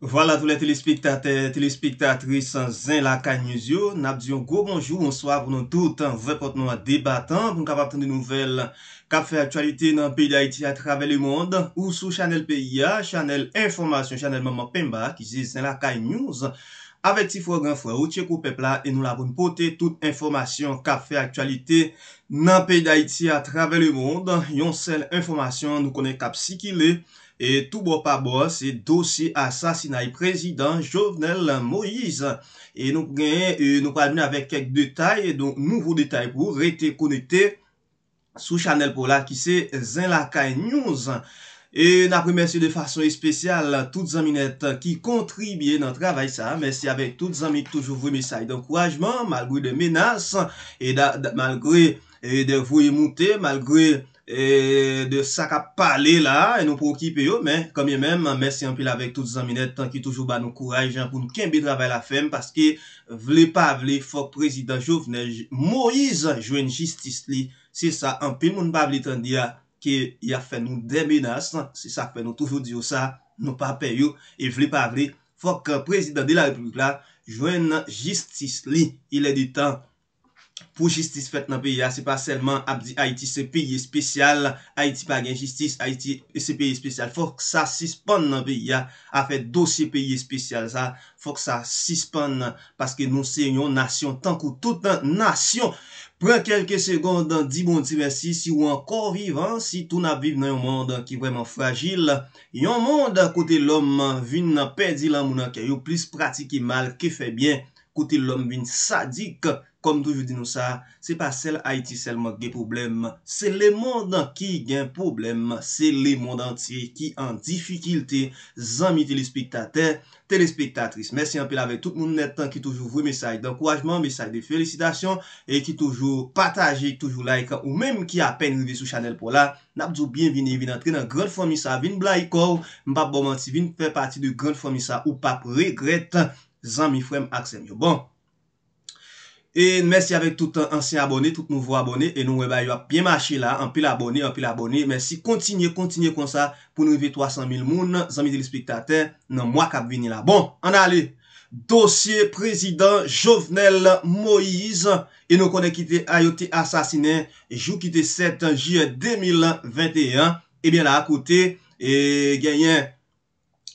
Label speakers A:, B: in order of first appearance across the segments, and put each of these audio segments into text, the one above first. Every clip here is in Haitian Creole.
A: Voilà tout les téléspectateurs, téléspectatrices, Zin la Kaye News yo. N'abdion go bonjour, bonsoir, bonan tout, repot nou a débatant. Bon kap ap ten de nouvel, kap fè aktualité nan pèy d'Haïti a travè le monde. Ou sou chanel PIA, chanel Informasyon, chanel Maman Pemba, ki ziz Zin la Kaye News. Avet ti fwe gran fwe ou tchèk ou pepla, e nou la bon potè tout informasyon kap fè aktualité nan pèy d'Haïti a travè le monde. Yon sel informasyon nou konè kap si ki lè. Et tout bon par bon, c'est dossier assassinat et président Jovenel Moïse. Et nous e prenons avec quelques détails, e donc nouveaux détails pour retenez connecté sous chanel pour la qui c'est Zin l'Arkane News. Et d'après moi, c'est de façon spéciale, toutes les aminettes qui contribuent dans le travail, merci avec toutes les aminettes, toujours vos messages d'encouragement malgré les menaces, malgré les vouées montées, malgré... E de sa ka pale la, e nou prokipe yo, men, komye men, men se anpil avek tout zaminet, tanki toujou ba nou kouraj, jan pou nou kembi travay la fem, paske vle pavle fok prezidant jovenel Moïse Jouen Jistisli. Se sa, anpil moun pavle tendia ke ya fen nou demenas, se sa kwen nou toujou diyo sa, nou pape yo, e vle pavle fok prezidant de la republik la, Jouen Jistisli, ilè ditan. Pou jistis fet nan pe ya, se pa selman ap di Haiti se peye spesyal, Haiti pa gen jistis, Haiti se peye spesyal. Fok sa sispan nan pe ya, afet dosye peye spesyal sa, fok sa sispan nan, paske nou se yon nasyon. Tankou, tout nan nasyon, pren kelke segondan, di bon di versi, si ou an kor vivan, si tou nan viv nan yon mounan ki vreman fragil, yon mounan kote lom, vin nan pedi lan mounan, ki yo plis pratiki mal, ki febyen. Koute l'om vin sadik, kom toujou di nou sa, se pa sel Haiti selman gen problem, se le moun dan ki gen problem, se le moun dan tiye ki an difikilte, zanmi telespektater, telespektatris. Mersi anpe la vek, tout moun netan ki toujou vwe mesay de ankouajman, mesay de felicitasyon, e ki toujou patajik, toujou like, ou menm ki apen revi sou chanel pou la. N apjou bin vini, vin antre nan Grand Formisa, vin blay kou, oh. m pap bomanti, vin pe pati de Grand Formisa, ou pap regrette. Zanmi fwem aksem yo bon E mersi avek tout anse abone, tout nouvo abone E nou we bayo ap bien mache la, anpe la abone, anpe la abone Mersi, kontinye, kontinye kon sa pou nou ve 300 mil moun Zanmi de l'espektate, nan mwak ap vini la Bon, an ale, dosye prezident Jovenel Moise E nou kone kite AYOTE ASSASINEN E jou kite 7 jye 2021 E bien la akote, e genyen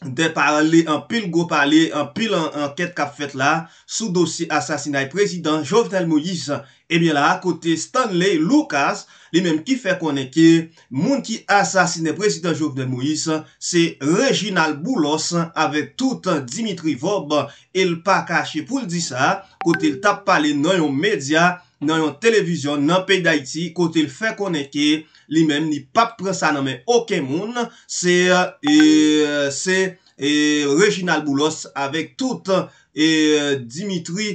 A: De parle, an pil go pale, an pil an ket kap fet la, sou dosi asasina e prezident Jovenel Moïse. Ebyen eh la, kote Stanley Lucas, li menm ki fe koneke, moun ki asasine prezident Jovenel Moïse, se Reginald Boulos, ave tout Dimitri Vauban, el pa kache pou li di sa, kote el tap pale nan yon medya. nan yon televizyon nan pek da iti kote l fe koneke li men ni pap presa nan men okey moun se e, se e, Reginald Boulos avek tout e, Dimitri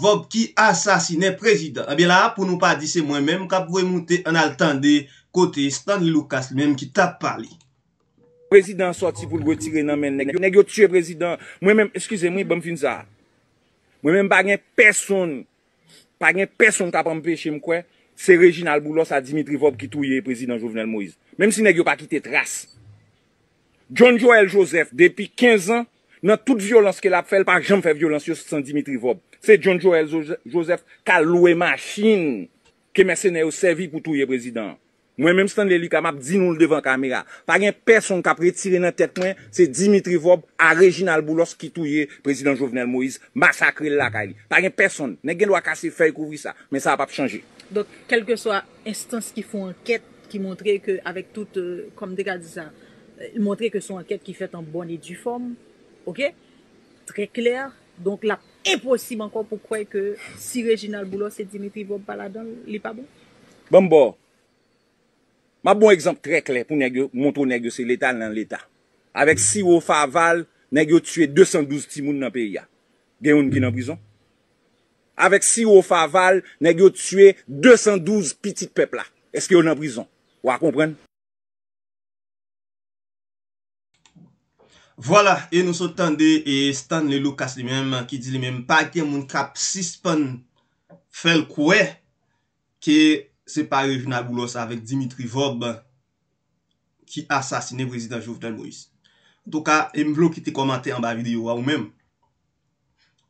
A: vop ki asasine prezident abe la pou nou pa di se mwen men kap vwe moute an altande kote Stan Lucas li men ki tap
B: parli prezident soti pou l goy tire nan men negyo tue prezident mwen men, eskize mwen, ban finza mwen men bagen person pa gen peson tapan peche mkwen, se Regine Albulos a Dimitri Vobe ki touye prezident Jovenel Moise. Mem si neg yo pa kite trase. John Joel Joseph, depi 15 an, nan tout violans ke la pfel, pa jen fe violans yo san Dimitri Vobe. Se John Joel Joseph ka loue machine ke mese ne yo servi pou touye prezident. Mwen menm stan lè li kamap, di nou l devan kamera. Par gen, person k apre tire nan tet mwen, se Dimitri Vob a Reginald Boulos ki touye Prezident Jovenel Moïse masakre l lakay li. Par gen, person, nen gen l wakase fèy kouvri sa, men sa ap ap chanje. Don, kelke so a instance ki fò anket, ki montre ke avèk tout, kom euh, dek a dizan, euh, montre ke son anket ki fèt an boni du form, ok, tre kler, donk la eposim ankon pou kwey ke si Reginald Boulos se Dimitri Vob pa la don, li pa bon? Bon bo, Ma bon ekzamp tre kle pou monto negyo se leta nan leta. Awek si yo faval, negyo tue 212 timoun nan peya. Gen yon ki nan prizon? Awek si yo faval, negyo tue 212 pitit pepla. Eske yon nan prizon? Ou a kompren? Vwala, e nou so tande e stan
A: le lukas li menman ki di li menman. Pa gen moun kap sispan fel kwe, ki... separe Juna Goulos avèk Dimitri Vob ki asasine prezident Jovdan Moïse. Ndou ka, e m vlo ki te komante an ba videyo wa ou mèm.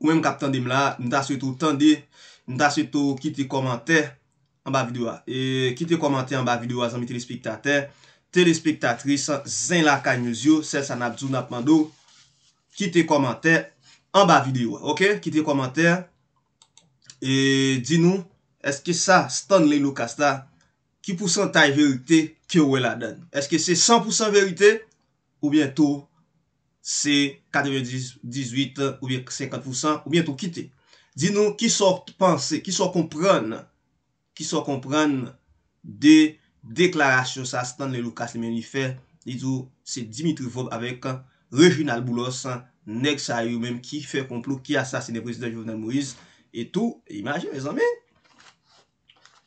A: Ou m kapten di m la, n da svetou tande, n da svetou ki te komante an ba videyo wa. E ki te komante an ba videyo wa zami telespektater, telespektatris, zin la kanyozyo, sè san abzou napman do, ki te komante an ba videyo wa. Ok? Ki te komante e dinou Est-ce que ça stonne les locastes-là? Qui pour cent aille vérité? Que wè la donne? Est-ce que c'est 100% vérité? Ou bientôt c'est 98% ou 50%? Ou bientôt quitte? Dites-nous qui sort penser, qui sort comprendre qui sort comprendre des déclarations ça stonne les locastes, les ménifères dit-vous c'est Dimitri Vaub avec Reginald Boulos next to you, e même qui fait complot qui assassine le président Jovenel Moïse et tout, imagine les amis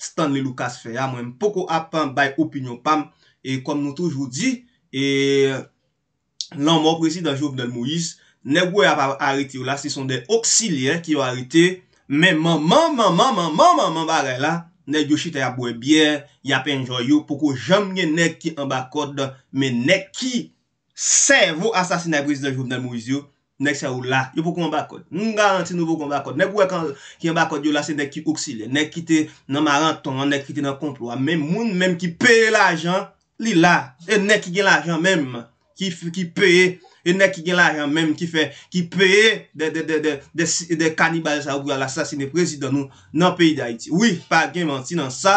A: Stanley Lucas Feya mwen, poko apan bay opinyon pam. E kom nou touj vou di, e nanmou presi dan Jovdel Moïse, nek wè apan harite yo la, se son de oksilyen ki yo harite, men man man man man man man man ba re la, nek yo chite ya bwe bie, ya penjoy yo, poko jamne nek ki anba kod, men nek ki sevo asasine presi dan Jovdel Moïse yo, Nèk se ou la, yo pou kon bakot. Nou garanti nou pou kon bakot. Nèk wèk an ki yon bakot, yo la se nèk ki oksilè. Nèk ki te nan marantan, nèk ki te nan komplo. Mèm moun mèm ki peye la ajan, li la. E nèk ki gen la ajan mèm ki peye, e nèk ki gen la ajan mèm ki peye de kanibal sa ou gwa la sasine prezidon nou nan peyi da iti. Oui, pa gen menti nan sa.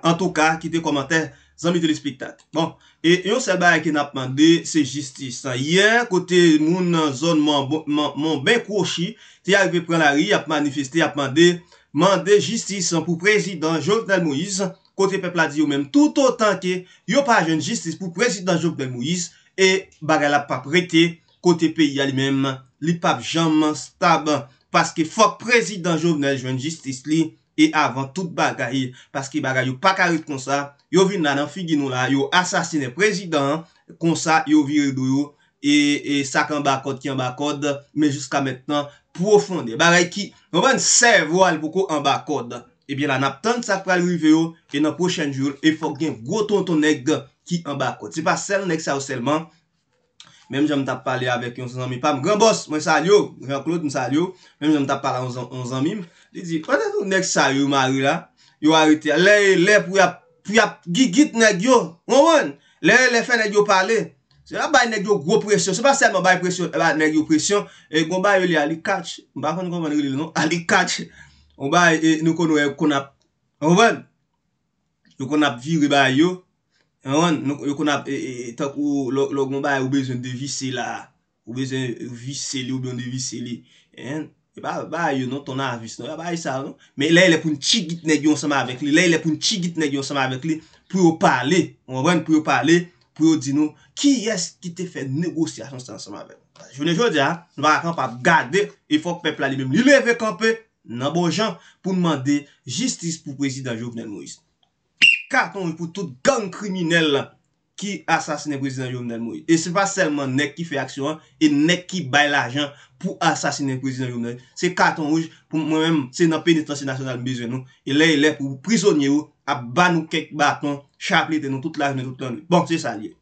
A: An tou ka, ki te komantèl. Zanmite li spiktate. Bon, e yon se ba reken ap mande se jistis. Yen, kote moun zon moun ben kou chi, ti a yon ve pran la ri ap manifesti ap mande, mande jistis pou prezident Jovenel Moïse, kote pepla di yo men. Tout o tanke, yo pa jen jistis pou prezident Jovenel Moïse, e baga la pa prete kote pe ya li men, li pa jaman stab, paske fok prezident Jovenel jen jistis li men. E avan tout bagay, paski bagay yo pakarit kon sa, yo vin nan an figinou la, yo asasine prezidant kon sa, yo viridou yo E sak an bakod ki an bakod, me jiska metnan profonde Bagay ki, mwen pen se vo al boko an bakod, ebyen la nap tante sak pral rive yo, e nan pochen joul, e fok gen gwo ton ton neg ki an bakod Se pa sel neg sa ou selman, mwen mwen tap pale avek yon zanmipa, mwen granbos, mwen salyo, mwen klot mwen salyo, mwen mwen tap pale an zanmim De zi, paten nou nek sa yon mary la, yon harite, le pou yap gigit nek yo, moun moun, le le fe nek yo pale, se la bay nek yo gro presyon, se pa seman bay presyon, e ba nek yo presyon, e gombay yon li alikatch, mba kon kon man yon li non, alikatch, mba yon e, nou kon nou e konap, moun moun, yon kon ap viri bay yo, moun moun, yon kon ap, e, e, e tak ou, lò gombay ou bezon de vis se la, ou bezon de vis se li, ou bezon de vis se li, enn, E ba a yo nou ton avi si nou, e ba a yo sa nou. Me le le pou n chigit negyo anseman avek li, le le pou n chigit negyo anseman avek li, pou yo pale, on wavwen pou yo pale, pou yo di nou, ki eski te fe negosyasyon anseman avek? Je vene jo di a, ah, nou va akamp ap gade, e fok pepla li mèm, li leve kapè nan bon jan pou nman de jistis pou prezident Jovenel Moïse. Katon mi pou tout gang kriminel la. ki asasine prezident Jovenel Moïse. E se pa selman nek ki fe aksyon, e nek ki bay l'ajan pou asasine prezident Jovenel Moïse. Se katon ouj pou mwen mwen, se nan penetransi nasyonal mbezwen nou, e leyle pou prizonye ou, ap ban ou kek baton, chap lete nou tout l'ajan nou tout l'an. Bon, se sa liye.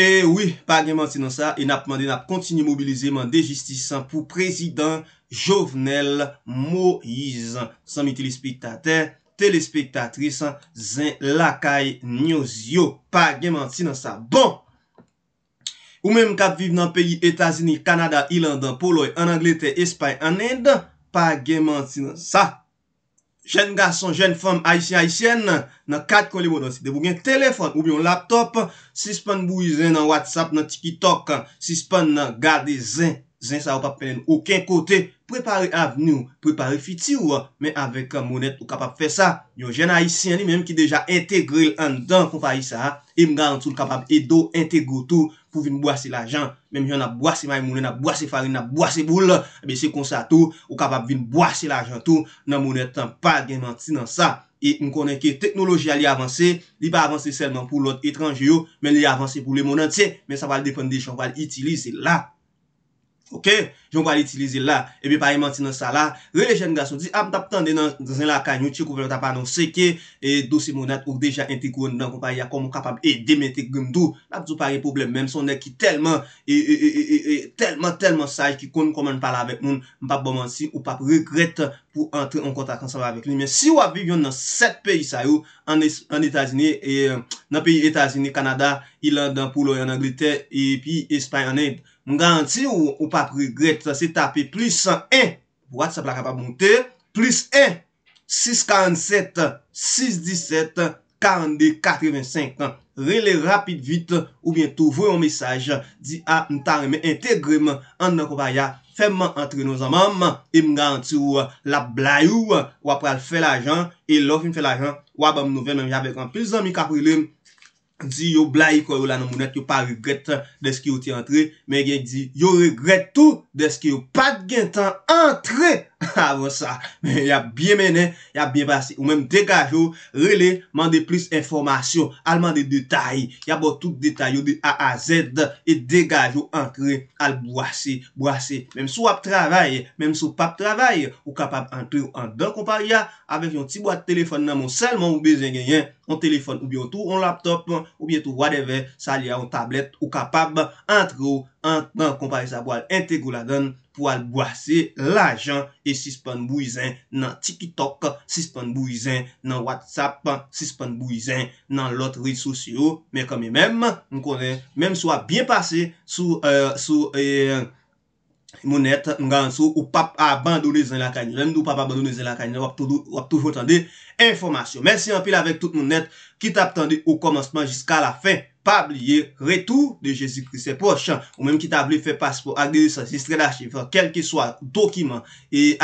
A: E wii, pa gen mwant se nan sa, e nap mande nap kontinu mobilize mwen de jistisan pou prezident Jovenel Moïse. San mwitilis piktate, telespektatris an, zin lakay nyos yo, pa gemant si nan sa. Bon, ou menm kap viv nan peyi Etazini, Kanada, Ilanda, Poloy, an Anglete, Espany, an End, pa gemant si nan sa. Jen gason, jen fom, Aisyen, Aisyen, nan kat kolibon an, si debou gen telefon, ou biyon laptop, si span bouy zin nan WhatsApp, nan Tikitok, si span nan gade zin. Zen sa wap ap penen ouken kote Prepare aveni ou, prepare fiti ou Men avek mounet ou kapap fe sa Nyon jen a yisi an li menm ki deja Integre l an dan kon pa yisa E mga an sou l kapap edo, integre tou Pou vin boase l ajan Menm jen na boase may mounen, na boase farin, na boase boule A e be se konsa tou, ou kapap vin Boase l ajan tou, nan mounet Tan pa gen manti nan sa E m konen ke teknoloji a li avanse Li pa avanse selman pou lot etranj yo Men li avanse pou le mounen ti Men sa val depende chan val itilize la Ok, joun kwa li itilize la, e bi pari manti nan sa la, rejen gason di, ap tap tande nan zin la kanyouti, kouvelan tap anon seke, e dosi mounat ou deja integwoun nan koupari ya koum kapab e demetek grimdou, ap zou pari problem, menm son ne ki telman, e, e, e, e, e, telman, telman saj ki kon koman pala avèk moun, mpap bomansi, ou pap regret pou antre an kontak ansama avèk li. Si wap viv yon nan set peyi sa yo, an etazine, nan peyi etazine, euh, kanada, ilan dan poulo yon anglite, e pi espay anèd, M garanti ou ou pa pregret se tape plus 1. Bo at sa plaka pa monte. Plus 1. 6.47. 6.17. 42.85. Relay rapid vite ou bientou vwe yon mesaj di a ah, m tarime integreman an nan koubaya femman antre nou zamanman. E m garanti ou la blayou wap pral fe la jan. E lof m fe la jan wap m nouvenman yavek an. Pilsan mi kaprilem. Di yo bla yi kor yo la nou mounet, yo pa regrette de sk yo ti antre, men gen di yo regrette tou de sk yo pat gen tan antre avon ah, sa. Men, ya biye menen, ya biye basi. Ou menm degajo, rele, mande plis informasyon, al mande detay. Ya bo tout detay, yo de a a zed, e degajo antre al bwase, bwase. Menm sou ap travaye, menm sou pa ap travaye, ou kapab antre yo andan kompar ya, ave yon ti boate telefon nan moun, selman ou bezen genyen, yon telefon ou biyo tou, yon laptop moun, Ou bietou wadeve, sa li a ou tablet ou kapab. Antro, an kompare sa bo al entegou la don pou al boase la jan. E si spon bouyzen nan Tikitok, si spon bouyzen nan Whatsapp, si spon bouyzen nan lot riz sosyo. Men kom e menm, m konen menm swa bien pase sou... Euh, Mounet, moun garansou, ou pap abandole zan la kanyan, ou pap abandole zan la kanyan, wap toufotande informasyon. Mersi anpil avek tout mounet, ki tap tande ou komansman jiska la fe, pabliye retou de Jezikri se pochan. Ou menm ki tabli fe paspo ak de sasistre la chifan, kelke swa dokiman,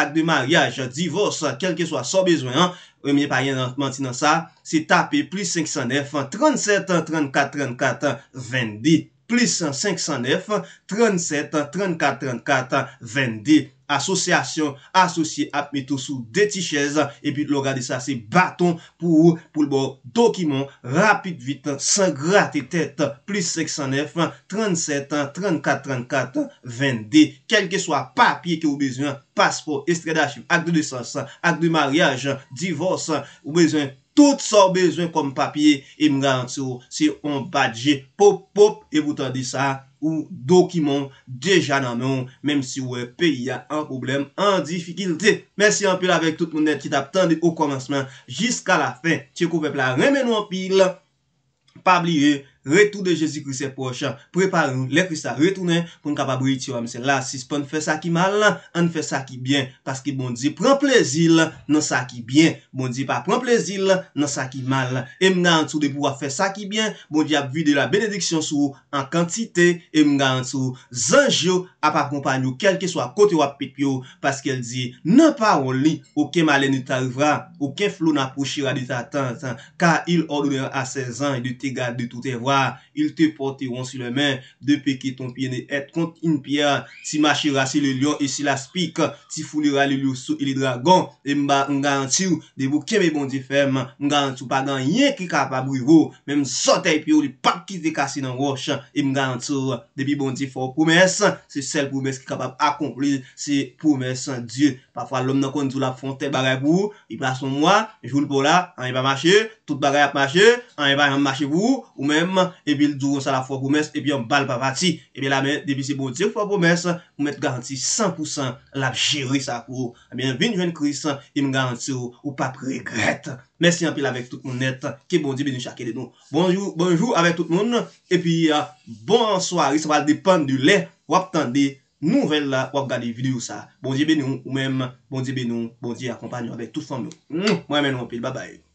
A: ak de maryaj, divos, kelke swa sou bezwen. Remiye pa yon manti nan sa, se tape plus 500 defan, 37 an, 34 an, 34 an, vendite. Plis 509-37-34-34-20-D. Asosye asosye ap mitosou detichèz. Epi lor gade sa se baton pou pou lbor dokimon rapit vit. San gratite. Plis 509-37-34-34-20-D. Kelke swa papye ki ou bezwen paspo, estredachiv, ak de lisans, ak de maryaj, divos, ou bezwen paspo. Tout sa bezwen kom papye e m garanti yo se on badje pop pop e voutan di sa ou dokimon deja nan moun. Mem si we pe ya an problem, an difikilte. Mersi an pe la vek tout mounet ki tap tande o komanseman jiska la fe. Chekou pepla remen wampil. Pabliye. Retou de Jezi Kriste poch Preparoun le Kriste a retounen Pon kapabriti yo amse la Si se pon fè sakimal An fè sakibyen Paske bon di pran plezil Non sakibyen Bon di pa pran plezil Non sakimal E mna an sou de pou wap fè sakibyen Bon di ap vide la benediksyon sou An kantite E mna an sou zanjou A pa kompanyou Kelke sou a kote wap pepyo Paske el di Ne parou li Ou ke male nou tarvra Ou ke flou nan pouchira De ta tante Ka il odou de a sezan E de te gade de tout te vwa Il te pote ron si le men Depi ki ton piye ne et kont in piye Ti machira si le lion e si la spik Ti founira le lion sou e le dragon E mba mgarantir De pou kye me bondi fem Mgarantir pa gan yen ki kapap bou yvo Mem sotey piyo li pak ki te kase nan roche E mgarantir Depi bondi fok pou mes Se sel pou mes ki kapap akompli Se pou mes di Pafwa lom nan kon di sou la fonte bagay pou I bason mwa, joul pou la Anye pa mache, tout bagay ap mache Anye pa yon mache pou, ou mem epi l duron sa la fwo gomes, epi yon bal pa vati, epi la men, debi se bon di se fwo gomes mwen te garanti 100% la chiri sa kou, epi yon vin jwen kris, yon me garanti se ou ou pa prekret, mersi an pil avek tout moun net, ki bon di ben yon chake de nou bonjou, bonjou avek tout moun, epi bon soari, se bal de pan du le, wap tan de nouvel wap gade video sa, bon di ben yon ou men, bon di ben yon, bon di akompanyon avek tout fan moun, mwen men an pil, babay